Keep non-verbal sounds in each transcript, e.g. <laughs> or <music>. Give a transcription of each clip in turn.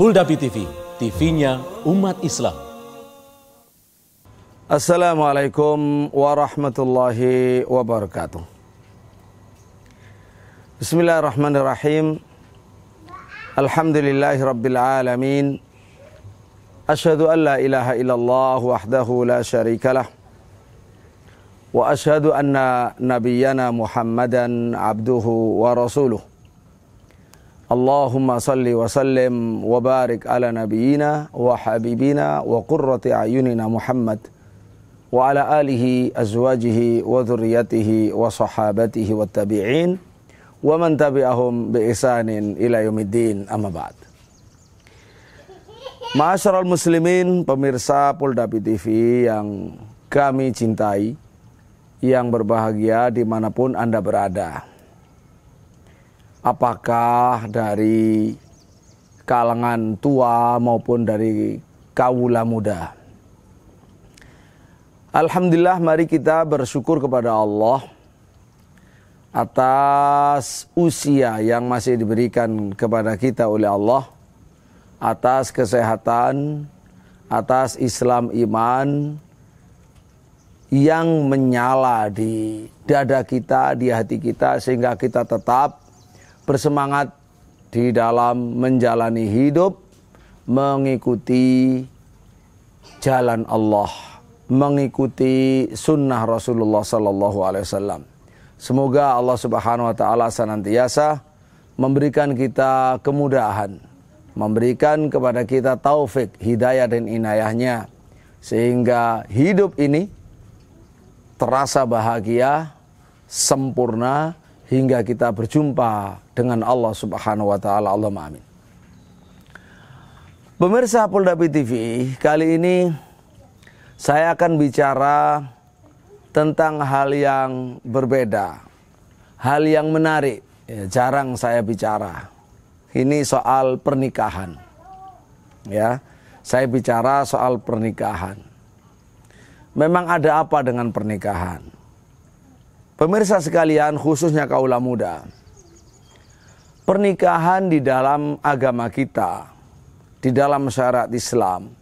Fuldapi TV, TV-nya umat Islam. Assalamualaikum warahmatullahi wabarakatuh. Bismillahirrahmanirrahim. Alhamdulillahi rabbil alamin. Asyhadu an la ilaha illallah wahdahu la syarikalah. Wa asyhadu anna nabiyyana Muhammadan abduhu wa rasuluh. Allahumma salli wa sallim wa barik ala nabiyyina wa habibina wa qurrati ayunina Muhammad wa ala alihi azwajihi wa dhurriyyatihi wa sahabatihi wa tabi'in wa man tabi'ahum bi ihsanin ila yaumiddin amma ba'd. Ma'asyiral muslimin, pemirsa Polda TV yang kami cintai, yang berbahagia dimanapun Anda berada apakah dari kalangan tua maupun dari kawula muda. Alhamdulillah mari kita bersyukur kepada Allah atas usia yang masih diberikan kepada kita oleh Allah, atas kesehatan, atas Islam iman yang menyala di dada kita, di hati kita sehingga kita tetap bersemangat di dalam menjalani hidup mengikuti jalan Allah, mengikuti sunnah Rasulullah Sallallahu Alaihi Wasallam. Semoga Allah Subhanahu Wa Taala senantiasa memberikan kita kemudahan, memberikan kepada kita taufik, hidayah dan inayahnya, sehingga hidup ini terasa bahagia, sempurna, hingga kita berjumpa dengan Allah Subhanahu wa taala. Allahumma amin. Pemirsa Polda TV, kali ini saya akan bicara tentang hal yang berbeda, hal yang menarik. Ya, jarang saya bicara. Ini soal pernikahan. Ya, saya bicara soal pernikahan. Memang ada apa dengan pernikahan? Pemirsa sekalian, khususnya kaula muda. Pernikahan di dalam agama kita, di dalam syariat Islam,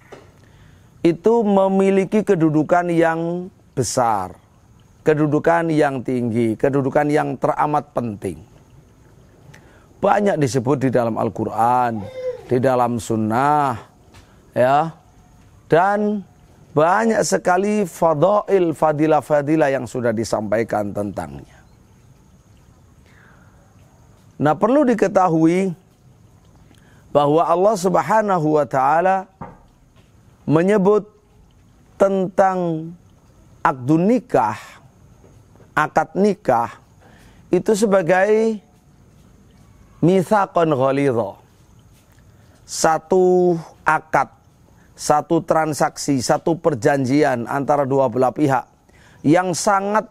itu memiliki kedudukan yang besar, kedudukan yang tinggi, kedudukan yang teramat penting. Banyak disebut di dalam Al-Quran, di dalam sunnah, ya, dan banyak sekali fadail fadilah-fadilah yang sudah disampaikan tentangnya. Nah, perlu diketahui bahwa Allah Subhanahu wa taala menyebut tentang akdun nikah, akad nikah itu sebagai mithaqan ghalidha. Satu akad satu transaksi, satu perjanjian antara dua belah pihak yang sangat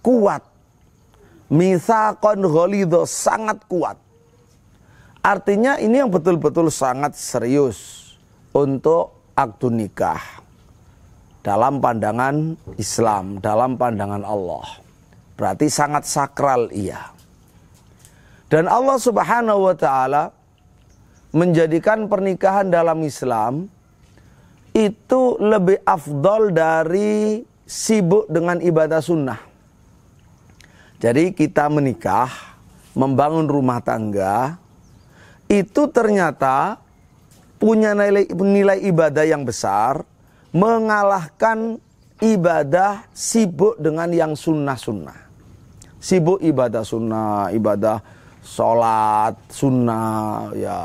kuat. Mithaqon konholido sangat kuat. Artinya ini yang betul-betul sangat serius untuk akdu nikah. Dalam pandangan Islam, dalam pandangan Allah. Berarti sangat sakral iya. Dan Allah subhanahu wa ta'ala menjadikan pernikahan dalam Islam itu lebih afdol dari sibuk dengan ibadah sunnah. Jadi kita menikah, membangun rumah tangga, itu ternyata punya nilai, nilai ibadah yang besar, mengalahkan ibadah sibuk dengan yang sunnah-sunnah. Sibuk ibadah sunnah, ibadah sholat sunnah, ya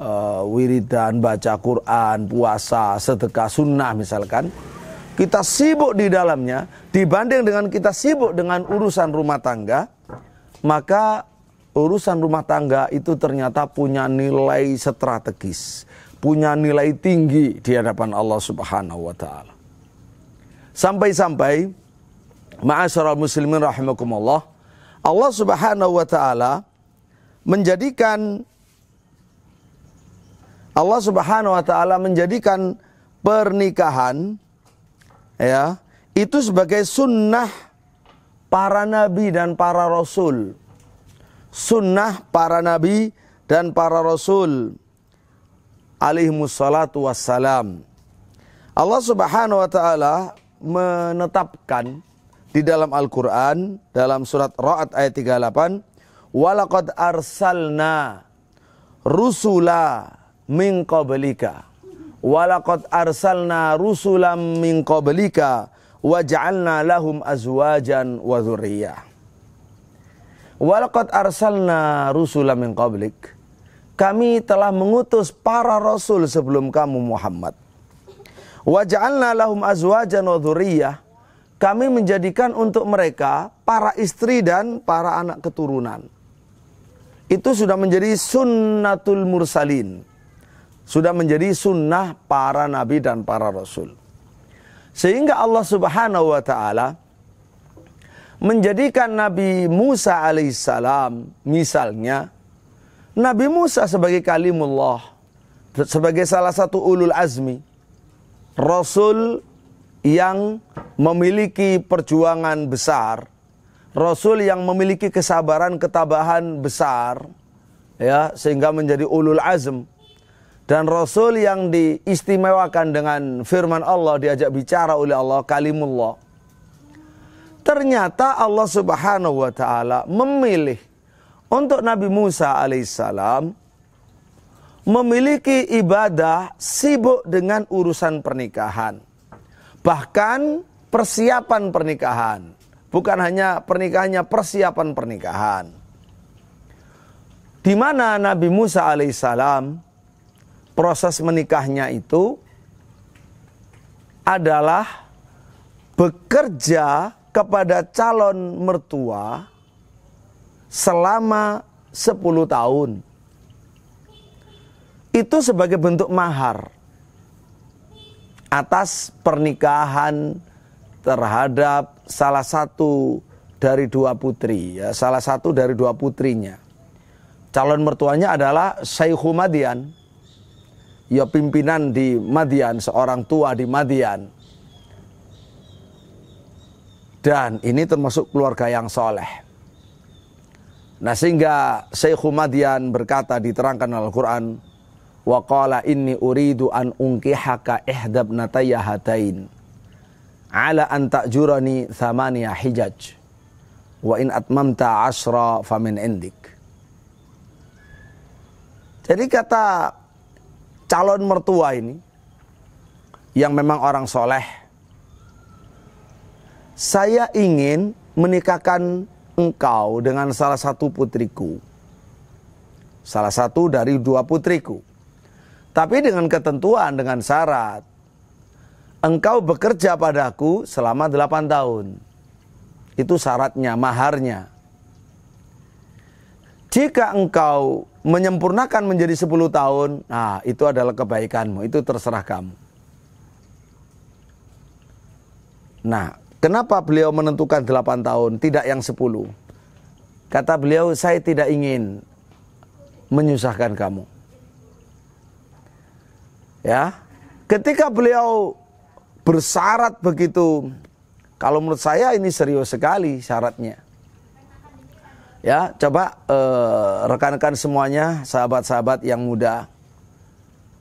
uh, wiridan, baca Quran, puasa, sedekah sunnah misalkan, kita sibuk di dalamnya dibanding dengan kita sibuk dengan urusan rumah tangga, maka urusan rumah tangga itu ternyata punya nilai strategis, punya nilai tinggi di hadapan Allah Subhanahu wa taala. Sampai-sampai ma'asyiral muslimin rahimakumullah, Allah Subhanahu wa taala menjadikan Allah Subhanahu wa taala menjadikan pernikahan ya itu sebagai sunnah para nabi dan para rasul. Sunnah para nabi dan para rasul alaihi wassalatu wassalam. Allah Subhanahu wa taala menetapkan di dalam Al-Qur'an dalam surat Ra'd ayat 38 walaqad arsalna rusula min qablika walaqad arsalna rusulam min qablika waj'alna lahum azwajan wa dzurriyyah walaqad arsalna rusulam min qablik kami telah mengutus para rasul sebelum kamu Muhammad waj'alna lahum azwajan wa dhurriyyah kami menjadikan untuk mereka para istri dan para anak keturunan itu sudah menjadi sunnatul mursalin sudah menjadi sunnah para nabi dan para rasul. Sehingga Allah Subhanahu wa taala menjadikan Nabi Musa alaihissalam misalnya Nabi Musa sebagai kalimullah sebagai salah satu ulul azmi rasul yang memiliki perjuangan besar rasul yang memiliki kesabaran ketabahan besar ya sehingga menjadi ulul azm dan Rasul yang diistimewakan dengan firman Allah diajak bicara oleh Allah kalimullah. Ternyata Allah Subhanahu wa taala memilih untuk Nabi Musa alaihissalam memiliki ibadah sibuk dengan urusan pernikahan. Bahkan persiapan pernikahan. Bukan hanya pernikahannya, persiapan pernikahan. Di mana Nabi Musa alaihissalam proses menikahnya itu adalah bekerja kepada calon mertua selama 10 tahun. Itu sebagai bentuk mahar atas pernikahan terhadap salah satu dari dua putri, ya, salah satu dari dua putrinya. Calon mertuanya adalah Syekh Madian ya pimpinan di Madian, seorang tua di Madian. Dan ini termasuk keluarga yang soleh. Nah sehingga Syekh Madian berkata diterangkan Al-Quran, Wa qala inni uridu an unkihaka ihdab nataya hatain ala an ta'jurani thamaniya hijaj wa in atmamta asra famin indik. Jadi kata calon mertua ini yang memang orang soleh. Saya ingin menikahkan engkau dengan salah satu putriku. Salah satu dari dua putriku. Tapi dengan ketentuan, dengan syarat. Engkau bekerja padaku selama delapan tahun. Itu syaratnya, maharnya. Jika engkau menyempurnakan menjadi 10 tahun, nah itu adalah kebaikanmu, itu terserah kamu. Nah, kenapa beliau menentukan 8 tahun, tidak yang 10? Kata beliau, saya tidak ingin menyusahkan kamu. Ya, ketika beliau bersyarat begitu, kalau menurut saya ini serius sekali syaratnya. Ya, coba eh, rekan-rekan uh, semuanya, sahabat-sahabat yang muda.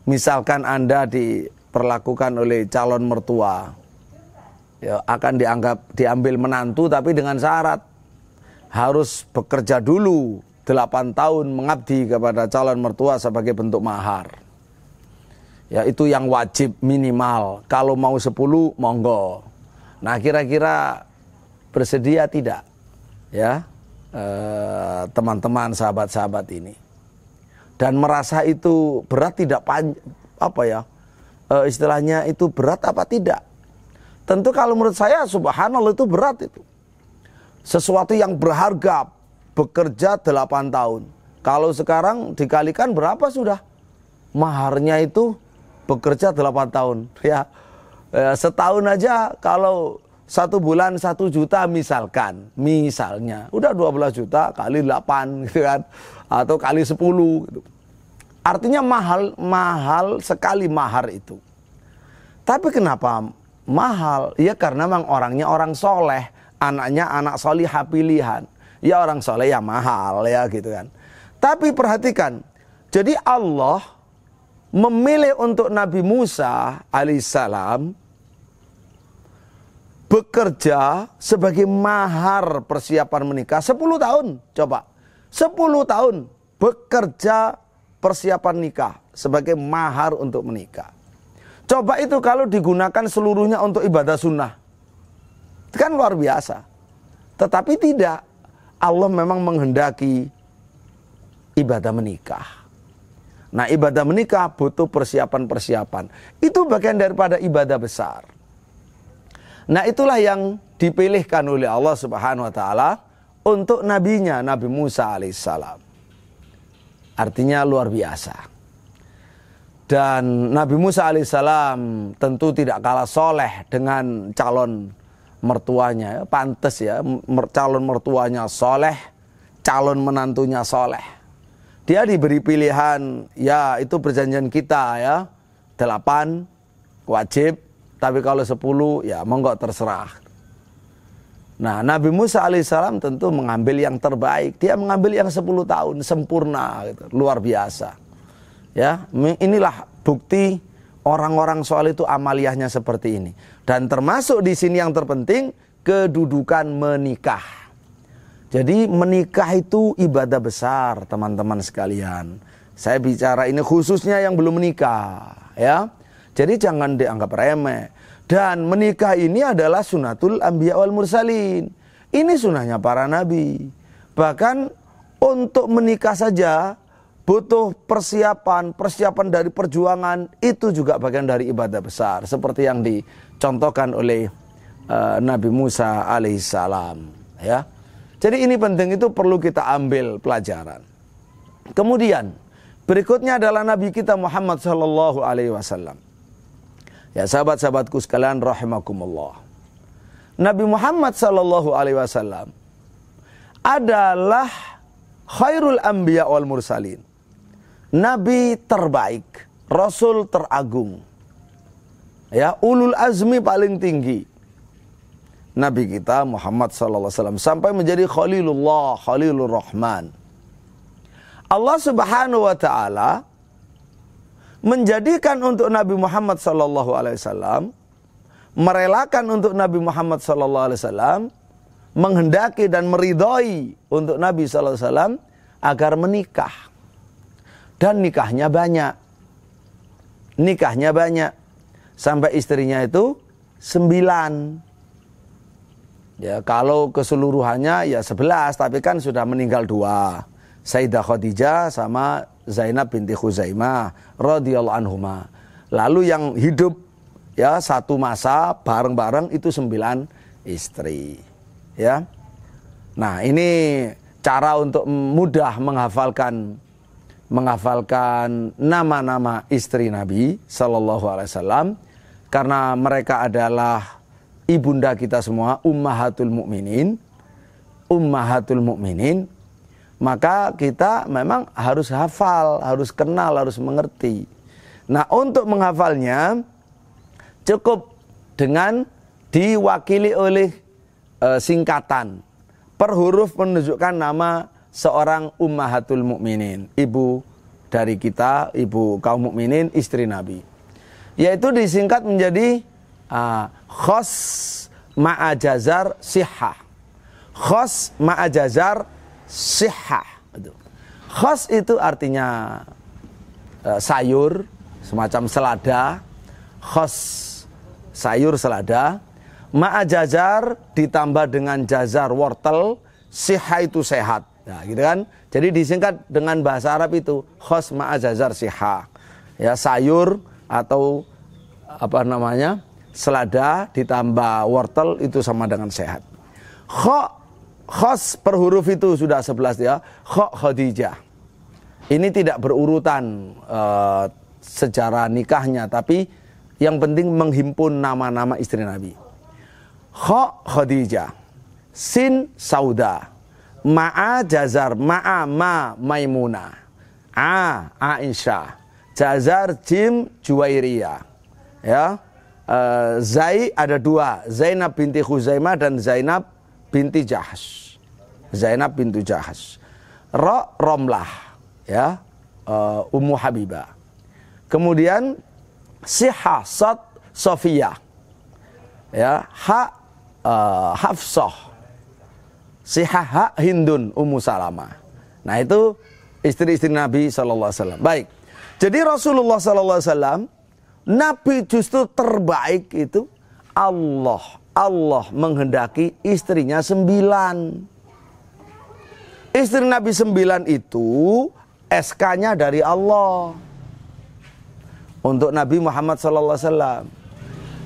Misalkan Anda diperlakukan oleh calon mertua. Ya, akan dianggap diambil menantu tapi dengan syarat harus bekerja dulu 8 tahun mengabdi kepada calon mertua sebagai bentuk mahar. Ya, itu yang wajib minimal. Kalau mau 10 monggo. Nah, kira-kira bersedia tidak? Ya. Eh, teman-teman sahabat-sahabat ini dan merasa itu berat tidak apa ya e, istilahnya itu berat apa tidak tentu kalau menurut saya subhanallah itu berat itu sesuatu yang berharga bekerja 8 tahun kalau sekarang dikalikan berapa sudah maharnya itu bekerja 8 tahun <laughs> ya eh, setahun aja kalau satu bulan satu juta misalkan, misalnya, udah 12 juta kali 8 <laughs> gitu kan, atau kali 10 gitu. Artinya mahal, mahal sekali mahar itu. Tapi kenapa mahal? Ya karena memang orangnya orang soleh, anaknya anak solihah pilihan. Ya orang soleh ya mahal ya gitu kan. Tapi perhatikan, jadi Allah memilih untuk Nabi Musa alaihissalam bekerja sebagai mahar persiapan menikah 10 tahun coba 10 tahun bekerja persiapan nikah sebagai mahar untuk menikah coba itu kalau digunakan seluruhnya untuk ibadah sunnah itu kan luar biasa tetapi tidak Allah memang menghendaki ibadah menikah Nah ibadah menikah butuh persiapan-persiapan Itu bagian daripada ibadah besar Nah itulah yang dipilihkan oleh Allah Subhanahu Wa Taala untuk nabinya Nabi Musa alaihissalam. Artinya luar biasa. Dan Nabi Musa alaihissalam tentu tidak kalah soleh dengan calon mertuanya. Pantes ya, calon mertuanya soleh, calon menantunya soleh. Dia diberi pilihan, ya itu perjanjian kita ya, delapan wajib, tapi kalau sepuluh, ya monggo terserah. Nah, Nabi Musa alaihissalam tentu mengambil yang terbaik. Dia mengambil yang sepuluh tahun sempurna gitu, luar biasa. Ya, inilah bukti orang-orang soal itu amaliyahnya seperti ini. Dan termasuk di sini yang terpenting kedudukan menikah. Jadi menikah itu ibadah besar, teman-teman sekalian. Saya bicara ini khususnya yang belum menikah, ya. Jadi jangan dianggap remeh. Dan menikah ini adalah sunatul ambiya wal mursalin. Ini sunahnya para nabi. Bahkan untuk menikah saja butuh persiapan, persiapan dari perjuangan itu juga bagian dari ibadah besar seperti yang dicontohkan oleh uh, Nabi Musa alaihissalam ya. Jadi ini penting itu perlu kita ambil pelajaran. Kemudian berikutnya adalah Nabi kita Muhammad Shallallahu alaihi wasallam. Ya sahabat-sahabatku sekalian rahimakumullah. Nabi Muhammad sallallahu alaihi wasallam adalah khairul anbiya wal mursalin. Nabi terbaik, rasul teragung. Ya, ulul azmi paling tinggi. Nabi kita Muhammad sallallahu alaihi wasallam sampai menjadi khalilullah, khalilur rahman. Allah Subhanahu wa taala menjadikan untuk Nabi Muhammad saw merelakan untuk Nabi Muhammad saw menghendaki dan meridhoi untuk Nabi saw agar menikah. Dan nikahnya banyak. Nikahnya banyak. Sampai istrinya itu sembilan. Ya, kalau keseluruhannya ya sebelas, tapi kan sudah meninggal dua. Sayyidah Khadijah sama Zainab binti Khuzaimah radhiyallahu anhuma. Lalu yang hidup ya satu masa bareng-bareng itu sembilan istri. Ya. Nah, ini cara untuk mudah menghafalkan menghafalkan nama-nama istri Nabi Shallallahu Alaihi Wasallam karena mereka adalah ibunda kita semua ummahatul mukminin ummahatul mukminin maka kita memang harus hafal, harus kenal, harus mengerti. Nah, untuk menghafalnya cukup dengan diwakili oleh e, singkatan. Per huruf menunjukkan nama seorang ummahatul mukminin, ibu dari kita, ibu kaum mukminin, istri Nabi. Yaitu disingkat menjadi uh, khos ma'ajazar sihah. Khos ma'ajazar sihah. Khos itu artinya e, sayur, semacam selada. Khos sayur selada. Ma'a jajar ditambah dengan jajar wortel, siha itu sehat. Nah, gitu kan? Jadi disingkat dengan bahasa Arab itu khos ma'a jajar siha. Ya, sayur atau apa namanya? selada ditambah wortel itu sama dengan sehat. Kho khos per huruf itu sudah sebelas ya. Kho Khadijah. Ini tidak berurutan uh, eh, secara nikahnya tapi yang penting menghimpun nama-nama istri Nabi. Kho Khadijah. Sin Sauda. Ma'a Jazar, Ma'a Ma Maimuna. A Aisyah. Jazar Jim Juwairiyah. Ya. Eh, Zai ada dua, Zainab binti Khuzaimah dan Zainab binti Jahas, Zainab bintu Jahas, Ra Romlah ya uh, Ummu Habibah. Kemudian Siha Sat Sofia. Ya, Ha uh, Hafsah. Siha Ha Hindun Ummu Salama. Nah, itu istri-istri Nabi sallallahu alaihi wasallam. Baik. Jadi Rasulullah sallallahu alaihi wasallam nabi justru terbaik itu Allah Allah menghendaki istrinya sembilan. Istri Nabi sembilan itu SK-nya dari Allah. Untuk Nabi Muhammad SAW.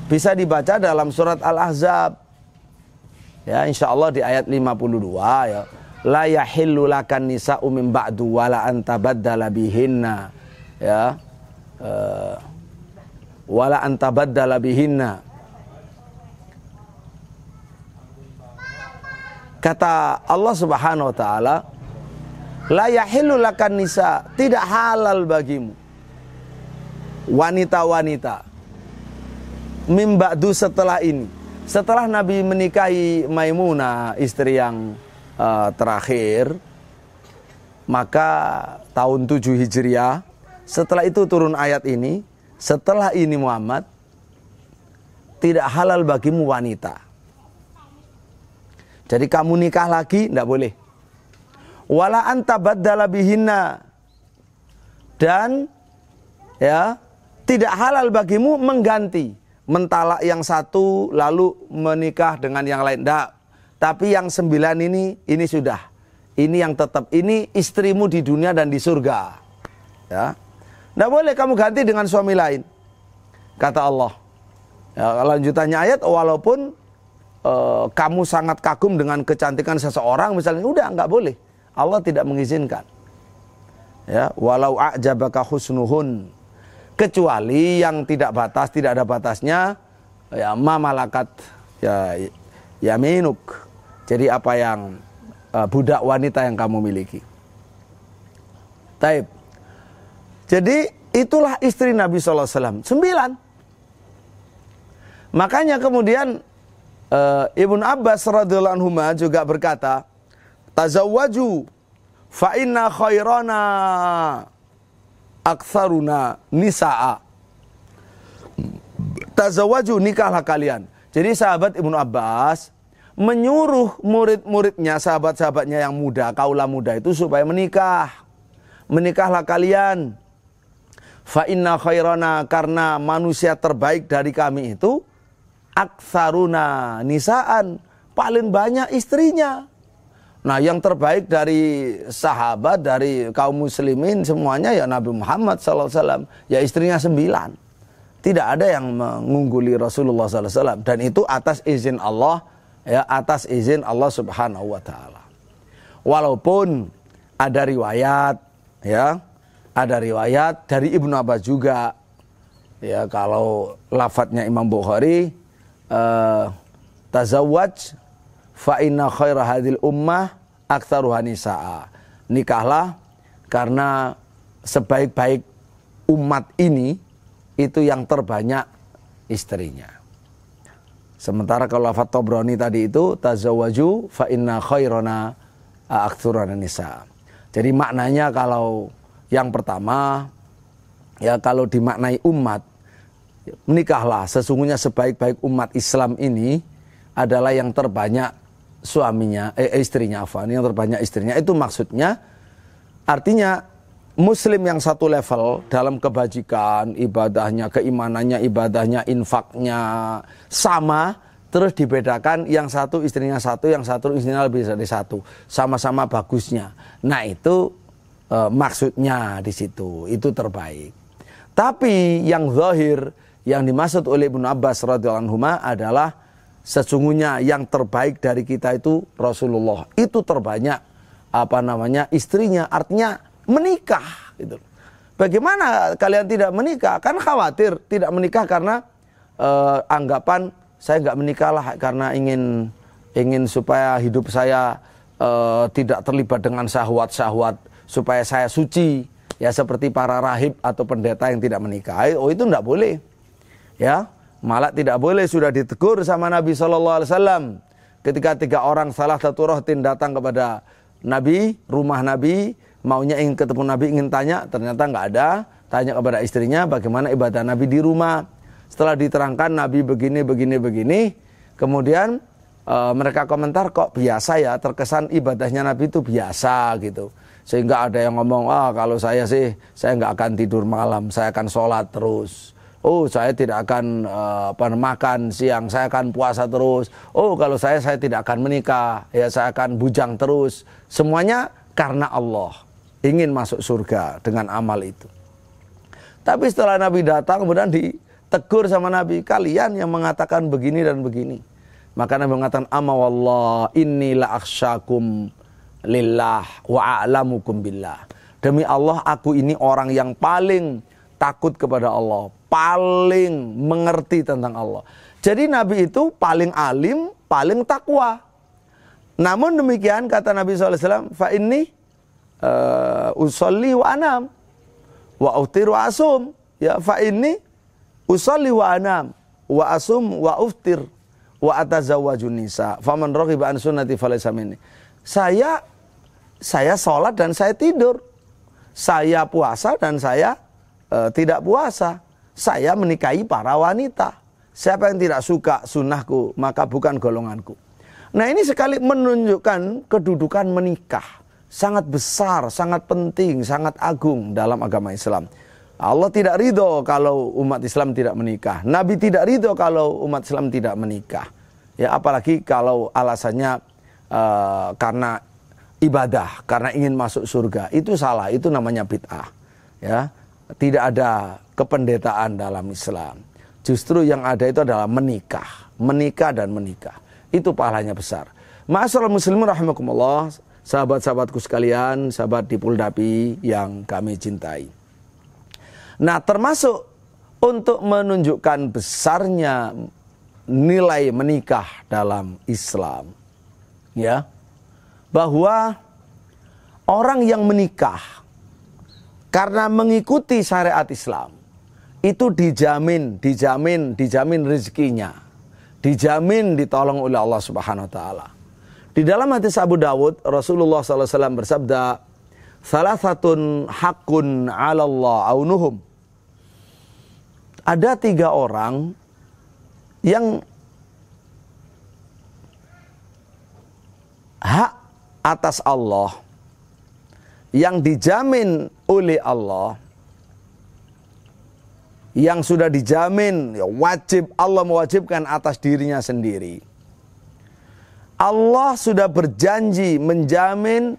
Bisa dibaca dalam surat Al-Ahzab. Ya, insya Allah di ayat 52 ya. La yahillu lakan nisa'u min ba'du wa la antabaddala bihinna. Ya. Uh, eh, wala antabaddala bihinna Kata Allah Subhanahu wa taala, la yahillu lakan nisa, tidak halal bagimu wanita-wanita. Mimba'du setelah ini, setelah Nabi menikahi Maimuna istri yang uh, terakhir, maka tahun 7 Hijriah, setelah itu turun ayat ini, setelah ini Muhammad tidak halal bagimu wanita. Jadi kamu nikah lagi tidak boleh. Wala anta badala bihinna. Dan ya, tidak halal bagimu mengganti mentalak yang satu lalu menikah dengan yang lain. Tidak. Tapi yang sembilan ini ini sudah. Ini yang tetap. Ini istrimu di dunia dan di surga. Ya. Tidak boleh kamu ganti dengan suami lain. Kata Allah. Ya, lanjutannya ayat walaupun Eh, kamu sangat kagum dengan kecantikan seseorang misalnya udah nggak boleh Allah tidak mengizinkan ya walau ajabaka husnuhun kecuali yang tidak batas tidak ada batasnya ya mamalakat ya ya minuk. jadi apa yang uh, budak wanita yang kamu miliki Taib. Jadi itulah istri Nabi SAW. Sembilan. Makanya kemudian uh, Ibn Abbas radhiyallahu anhu juga berkata, "Tazawwaju fa inna khairana aktsaruna nisaa." Tazawwaju nikahlah kalian. Jadi sahabat Ibnu Abbas menyuruh murid-muridnya, sahabat-sahabatnya yang muda, kaulah muda itu supaya menikah. Menikahlah kalian. Fa inna khairana karena manusia terbaik dari kami itu aksaruna nisaan paling banyak istrinya. Nah, yang terbaik dari sahabat, dari kaum muslimin semuanya ya Nabi Muhammad SAW. Ya istrinya sembilan. Tidak ada yang mengungguli Rasulullah SAW. Dan itu atas izin Allah, ya atas izin Allah Subhanahu Wa Taala. Walaupun ada riwayat, ya ada riwayat dari Ibnu Abbas juga. Ya kalau lafadznya Imam Bukhari, Tazawaj eh, tazawwaj fa inna khaira hadil ummah aktsaruha nisaa. Nikahlah karena sebaik-baik umat ini itu yang terbanyak istrinya. Sementara kalau lafaz Tobroni tadi itu tazawwaju fa inna khairana aktsaruna nisa. Jadi maknanya kalau yang pertama ya kalau dimaknai umat menikahlah sesungguhnya sebaik-baik umat Islam ini adalah yang terbanyak suaminya eh, eh istrinya afan yang terbanyak istrinya itu maksudnya artinya muslim yang satu level dalam kebajikan ibadahnya keimanannya ibadahnya infaknya sama terus dibedakan yang satu istrinya satu yang satu istrinya lebih dari satu sama-sama bagusnya nah itu eh, maksudnya di situ itu terbaik tapi yang zahir yang dimaksud oleh Ibnu Abbas radhiyallahu anhu adalah sesungguhnya yang terbaik dari kita itu Rasulullah. Itu terbanyak apa namanya istrinya artinya menikah gitu. Bagaimana kalian tidak menikah? Kan khawatir tidak menikah karena eh, anggapan saya nggak menikah lah karena ingin ingin supaya hidup saya eh, tidak terlibat dengan syahwat-syahwat supaya saya suci ya seperti para rahib atau pendeta yang tidak menikah. Oh itu enggak boleh. Ya, malah tidak boleh sudah ditegur sama Nabi Shallallahu Alaihi Wasallam ketika tiga orang salah satu rohtin datang kepada Nabi, rumah Nabi, maunya ingin ketemu Nabi, ingin tanya, ternyata nggak ada. Tanya kepada istrinya bagaimana ibadah Nabi di rumah. Setelah diterangkan Nabi begini, begini, begini, kemudian e, mereka komentar kok biasa ya, terkesan ibadahnya Nabi itu biasa gitu. Sehingga ada yang ngomong, ah kalau saya sih, saya nggak akan tidur malam, saya akan sholat terus. Oh, saya tidak akan uh, makan siang, saya akan puasa terus. Oh, kalau saya saya tidak akan menikah, ya saya akan bujang terus. Semuanya karena Allah ingin masuk surga dengan amal itu. Tapi setelah Nabi datang kemudian ditegur sama Nabi, kalian yang mengatakan begini dan begini. Maka Nabi mengatakan amma wallah inilah aksyakum lillah wa a'lamukum billah. Demi Allah aku ini orang yang paling takut kepada Allah, paling mengerti tentang Allah. Jadi Nabi itu paling alim, paling takwa. Namun demikian kata Nabi SAW, fa ini uh, eh, usolli wa anam wa uftir wa asum. Ya fa ini usolli wa anam wa asum wa uftir wa atazawwaju nisa. Faman rohi ba'an sunnati falaysa minni. Saya saya sholat dan saya tidur. Saya puasa dan saya uh, tidak puasa saya menikahi para wanita. Siapa yang tidak suka sunnahku, maka bukan golonganku. Nah ini sekali menunjukkan kedudukan menikah. Sangat besar, sangat penting, sangat agung dalam agama Islam. Allah tidak ridho kalau umat Islam tidak menikah. Nabi tidak ridho kalau umat Islam tidak menikah. Ya apalagi kalau alasannya uh, karena ibadah, karena ingin masuk surga. Itu salah, itu namanya bid'ah. Ya, tidak ada kependetaan dalam Islam. Justru yang ada itu adalah menikah, menikah dan menikah. Itu pahalanya besar. Masyaallah muslimin rahimakumullah, sahabat-sahabatku sekalian, sahabat di Puldapi yang kami cintai. Nah, termasuk untuk menunjukkan besarnya nilai menikah dalam Islam. Ya. Bahwa orang yang menikah karena mengikuti syariat Islam itu dijamin, dijamin, dijamin rezekinya. Dijamin ditolong oleh Allah Subhanahu wa taala. Di dalam hadis Abu Dawud, Rasulullah SAW bersabda, salah satu hakun ala Allah aunuhum. Ada tiga orang yang hak atas Allah yang dijamin oleh Allah yang sudah dijamin ya wajib Allah mewajibkan atas dirinya sendiri. Allah sudah berjanji menjamin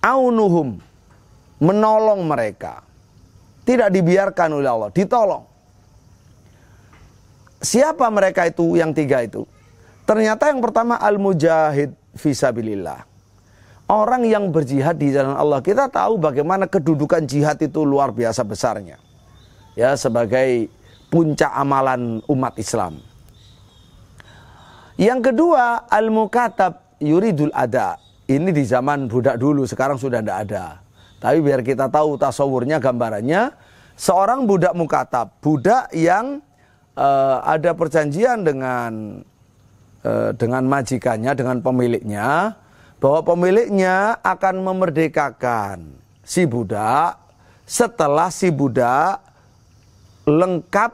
aunuhum menolong mereka. Tidak dibiarkan oleh Allah, ditolong. Siapa mereka itu yang tiga itu? Ternyata yang pertama al-mujahid fisabilillah. Orang yang berjihad di jalan Allah. Kita tahu bagaimana kedudukan jihad itu luar biasa besarnya ya sebagai puncak amalan umat Islam. Yang kedua, al-mukatab yuridul ada. Ini di zaman budak dulu, sekarang sudah tidak ada. Tapi biar kita tahu tasawurnya, gambarannya, seorang budak mukatab, budak yang uh, ada perjanjian dengan uh, dengan majikannya, dengan pemiliknya, bahwa pemiliknya akan memerdekakan si budak setelah si budak lengkap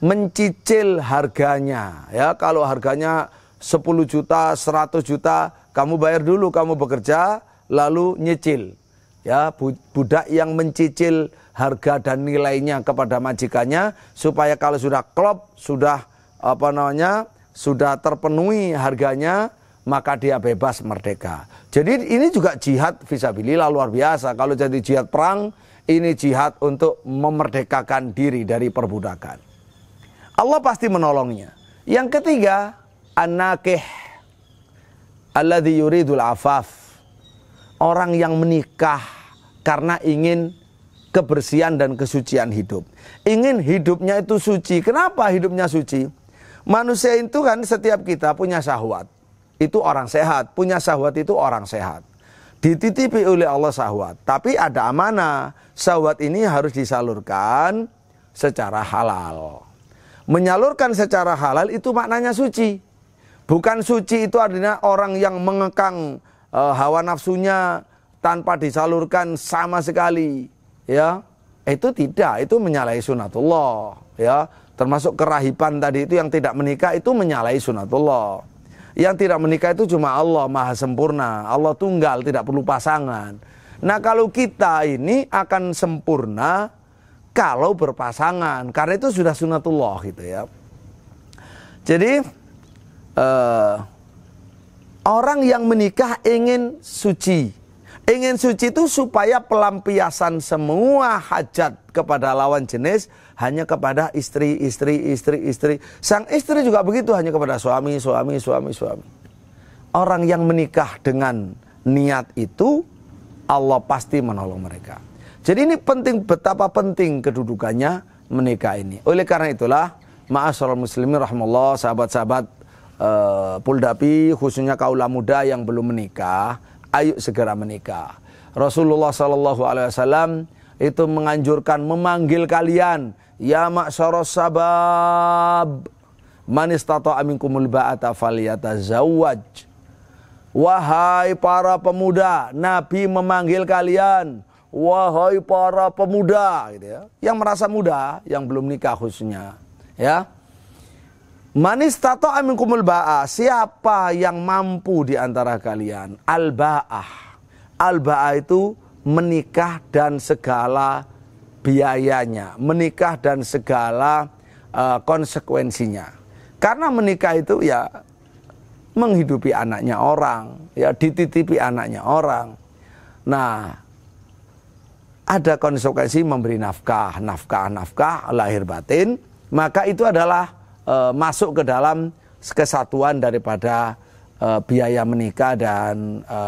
mencicil harganya ya kalau harganya 10 juta 100 juta kamu bayar dulu kamu bekerja lalu nyicil ya budak yang mencicil harga dan nilainya kepada majikannya supaya kalau sudah klop sudah apa namanya sudah terpenuhi harganya maka dia bebas merdeka. Jadi ini juga jihad visabilillah luar biasa. Kalau jadi jihad perang ini jihad untuk memerdekakan diri dari perbudakan. Allah pasti menolongnya. Yang ketiga, anakeh, Allah alladhi yuridul afaf. Orang yang menikah karena ingin kebersihan dan kesucian hidup. Ingin hidupnya itu suci. Kenapa hidupnya suci? Manusia itu kan setiap kita punya syahwat. Itu orang sehat. Punya syahwat itu orang sehat dititipi oleh Allah sahwat. Tapi ada amanah, sahwat ini harus disalurkan secara halal. Menyalurkan secara halal itu maknanya suci. Bukan suci itu artinya orang yang mengekang e, hawa nafsunya tanpa disalurkan sama sekali, ya. Itu tidak, itu menyalahi sunatullah, ya. Termasuk kerahiban tadi itu yang tidak menikah itu menyalahi sunatullah. Yang tidak menikah itu cuma Allah maha sempurna. Allah tunggal tidak perlu pasangan. Nah kalau kita ini akan sempurna kalau berpasangan. Karena itu sudah sunatullah gitu ya. Jadi uh, orang yang menikah ingin suci. Ingin suci itu supaya pelampiasan semua hajat kepada lawan jenis hanya kepada istri, istri, istri, istri. Sang istri juga begitu hanya kepada suami, suami, suami, suami. Orang yang menikah dengan niat itu Allah pasti menolong mereka. Jadi ini penting betapa penting kedudukannya menikah ini. Oleh karena itulah ma'asyiral muslimin rahimallah sahabat-sahabat uh, eh, puldapi, khususnya kaula muda yang belum menikah, ayo segera menikah. Rasulullah Shallallahu alaihi wasallam itu menganjurkan memanggil kalian Ya ma'asyara sabab man istata'a aminkumul ba'ata zawaj. Wahai para pemuda, Nabi memanggil kalian. Wahai para pemuda, gitu ya. Yang merasa muda, yang belum nikah khususnya, ya. Manis tato aminkumul ba'ah. Siapa yang mampu diantara kalian? Al-ba'ah. Al-ba'ah itu menikah dan segala biayanya, menikah dan segala uh, konsekuensinya. Karena menikah itu ya menghidupi anaknya orang, ya dititipi anaknya orang. Nah, ada konsekuensi memberi nafkah, nafkah, nafkah, lahir batin, maka itu adalah e, masuk ke dalam kesatuan daripada e, biaya menikah dan e,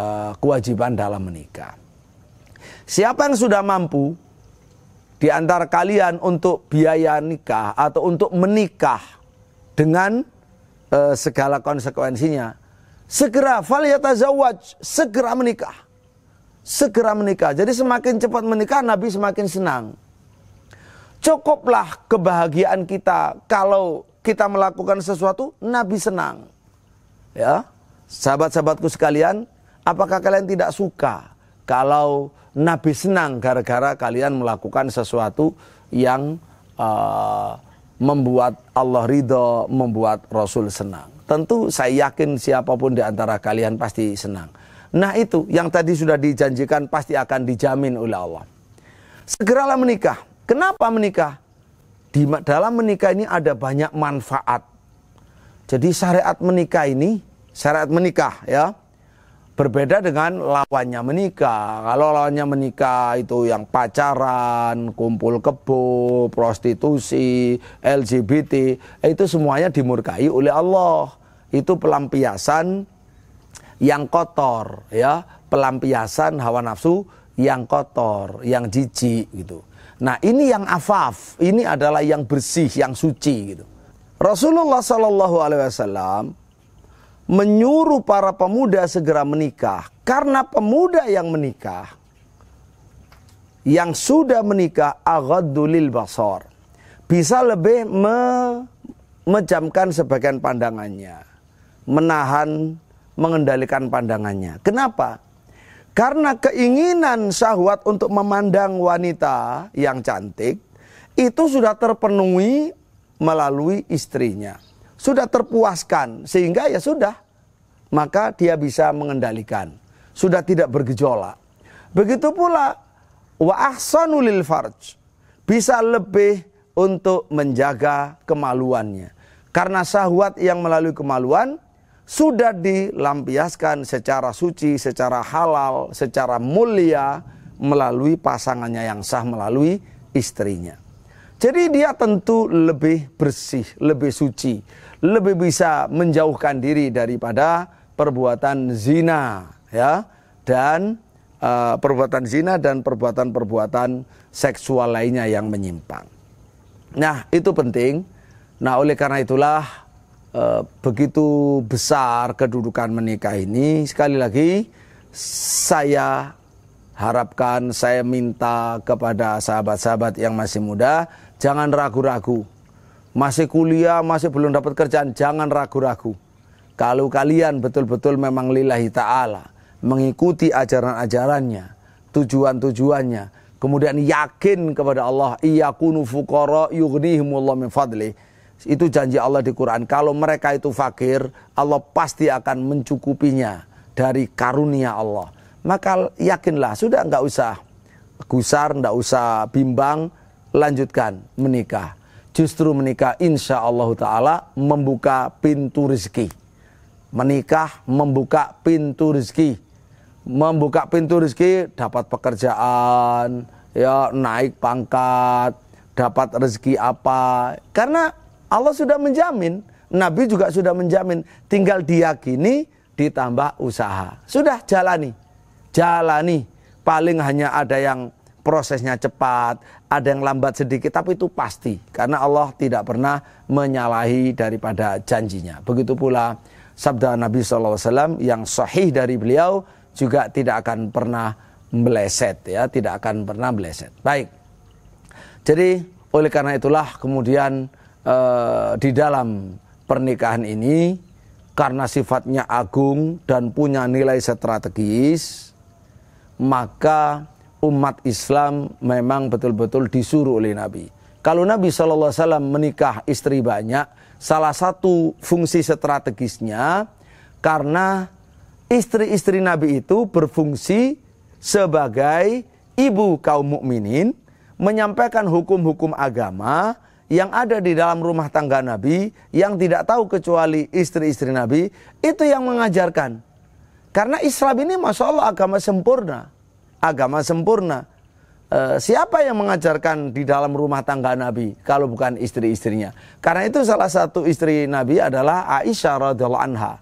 kewajiban dalam menikah. Siapa yang sudah mampu di antara kalian untuk biaya nikah atau untuk menikah dengan uh, segala konsekuensinya segera falyatazawwaj segera menikah segera menikah jadi semakin cepat menikah nabi semakin senang cukuplah kebahagiaan kita kalau kita melakukan sesuatu nabi senang ya sahabat-sahabatku sekalian apakah kalian tidak suka kalau Nabi senang gara-gara kalian melakukan sesuatu yang uh, membuat Allah ridho, membuat Rasul senang. Tentu saya yakin siapapun di antara kalian pasti senang. Nah itu yang tadi sudah dijanjikan pasti akan dijamin oleh Allah. Segeralah menikah. Kenapa menikah? Di dalam menikah ini ada banyak manfaat. Jadi syariat menikah ini, syariat menikah ya, Berbeda dengan lawannya menikah. Kalau lawannya menikah itu yang pacaran, kumpul kebo, prostitusi, LGBT, itu semuanya dimurkai oleh Allah. Itu pelampiasan yang kotor, ya, pelampiasan hawa nafsu yang kotor, yang jijik gitu. Nah, ini yang afaf, ini adalah yang bersih, yang suci gitu. Rasulullah Shallallahu alaihi wasallam menyuruh para pemuda segera menikah karena pemuda yang menikah yang sudah menikah aghadulil basor bisa lebih memejamkan sebagian pandangannya menahan mengendalikan pandangannya kenapa karena keinginan syahwat untuk memandang wanita yang cantik itu sudah terpenuhi melalui istrinya sudah terpuaskan sehingga ya sudah maka dia bisa mengendalikan sudah tidak bergejolak begitu pula wa farj bisa lebih untuk menjaga kemaluannya karena sahwat yang melalui kemaluan sudah dilampiaskan secara suci, secara halal, secara mulia melalui pasangannya yang sah melalui istrinya. Jadi dia tentu lebih bersih, lebih suci lebih bisa menjauhkan diri daripada perbuatan zina ya dan uh, perbuatan zina dan perbuatan-perbuatan seksual lainnya yang menyimpang. Nah, itu penting. Nah, oleh karena itulah uh, begitu besar kedudukan menikah ini sekali lagi saya harapkan saya minta kepada sahabat-sahabat yang masih muda jangan ragu-ragu masih kuliah, masih belum dapat kerjaan, jangan ragu-ragu. Kalau kalian betul-betul memang lillahi ta'ala, mengikuti ajaran-ajarannya, tujuan-tujuannya, kemudian yakin kepada Allah, kunu fukara yughnihimullah min fadli, Itu janji Allah di Quran. Kalau mereka itu fakir, Allah pasti akan mencukupinya dari karunia Allah. Maka yakinlah, sudah nggak usah gusar, nggak usah bimbang, lanjutkan menikah justru menikah insya Allah Ta'ala membuka pintu rezeki. Menikah membuka pintu rezeki. Membuka pintu rezeki dapat pekerjaan, ya naik pangkat, dapat rezeki apa. Karena Allah sudah menjamin, Nabi juga sudah menjamin. Tinggal diyakini ditambah usaha. Sudah jalani, jalani. Paling hanya ada yang prosesnya cepat, ada yang lambat sedikit, tapi itu pasti karena Allah tidak pernah menyalahi daripada janjinya. Begitu pula sabda Nabi SAW yang sahih dari beliau juga tidak akan pernah meleset ya, tidak akan pernah meleset. Baik. Jadi oleh karena itulah kemudian e, di dalam pernikahan ini karena sifatnya agung dan punya nilai strategis maka umat Islam memang betul-betul disuruh oleh Nabi. Kalau Nabi Shallallahu Alaihi Wasallam menikah istri banyak, salah satu fungsi strategisnya karena istri-istri Nabi itu berfungsi sebagai ibu kaum mukminin, menyampaikan hukum-hukum agama yang ada di dalam rumah tangga Nabi yang tidak tahu kecuali istri-istri Nabi itu yang mengajarkan. Karena Islam ini masalah agama sempurna agama sempurna. Eh, siapa yang mengajarkan di dalam rumah tangga Nabi kalau bukan istri-istrinya? Karena itu salah satu istri Nabi adalah Aisyah radhiallahu anha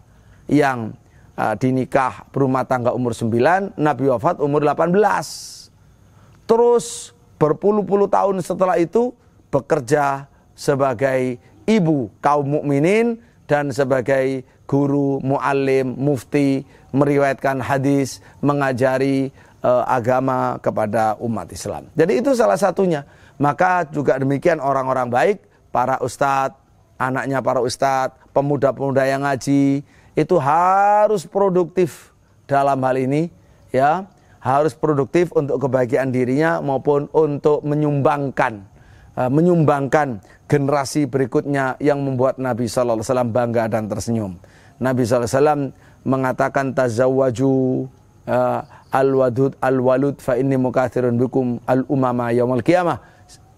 yang eh, dinikah berumah tangga umur 9, Nabi wafat umur 18. Terus berpuluh-puluh tahun setelah itu bekerja sebagai ibu kaum mukminin dan sebagai guru, muallim, mufti, meriwayatkan hadis, mengajari uh, agama kepada umat Islam. Jadi itu salah satunya. Maka juga demikian orang-orang baik, para ustadz, anaknya para ustadz, pemuda-pemuda yang ngaji itu harus produktif dalam hal ini ya, harus produktif untuk kebahagiaan dirinya maupun untuk menyumbangkan eh, menyumbangkan generasi berikutnya yang membuat Nabi Shallallahu alaihi wasallam bangga dan tersenyum. Nabi Shallallahu alaihi wasallam mengatakan tazawwaju eh, al-wadud al-walud fa inni mukathirun bikum al-umama yaumil qiyamah.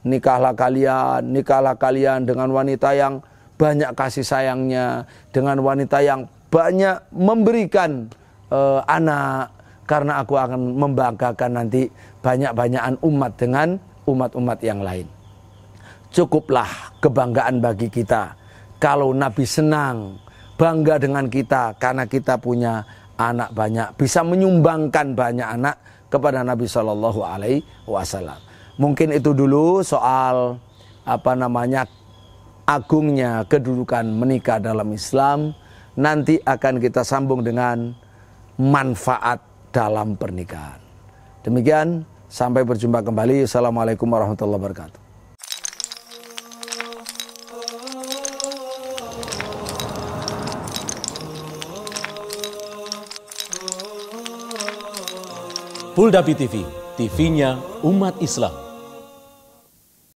Nikahlah kalian, nikahlah kalian dengan wanita yang banyak kasih sayangnya, dengan wanita yang banyak memberikan uh, anak karena aku akan membanggakan nanti banyak-banyakan umat dengan umat-umat yang lain. Cukuplah kebanggaan bagi kita kalau Nabi senang bangga dengan kita karena kita punya anak banyak, bisa menyumbangkan banyak anak kepada Nabi Shallallahu Alaihi Wasallam. Mungkin itu dulu soal apa namanya agungnya kedudukan menikah dalam Islam. Nanti akan kita sambung dengan manfaat dalam pernikahan. Demikian, sampai berjumpa kembali. Assalamualaikum warahmatullahi wabarakatuh. Pulda BTV, TV, TV-nya umat Islam.